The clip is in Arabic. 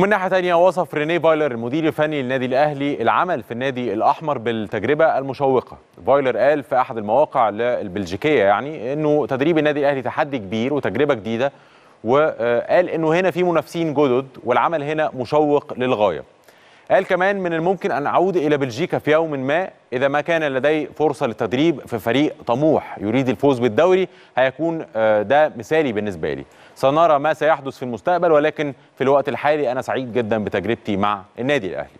ومن ناحيه ثانيه وصف ريني فايلر المدير الفني للنادي الاهلي العمل في النادي الاحمر بالتجربه المشوقه فايلر قال في احد المواقع البلجيكيه يعني انه تدريب النادي الاهلي تحدي كبير وتجربه جديده وقال انه هنا في منافسين جدد والعمل هنا مشوق للغايه قال كمان من الممكن أن أعود إلى بلجيكا في يوم ما إذا ما كان لدي فرصة للتدريب في فريق طموح يريد الفوز بالدوري هيكون آه، ده مثالي بالنسبة لي سنرى ما سيحدث في المستقبل ولكن في الوقت الحالي أنا سعيد جدا بتجربتي مع النادي الأهلي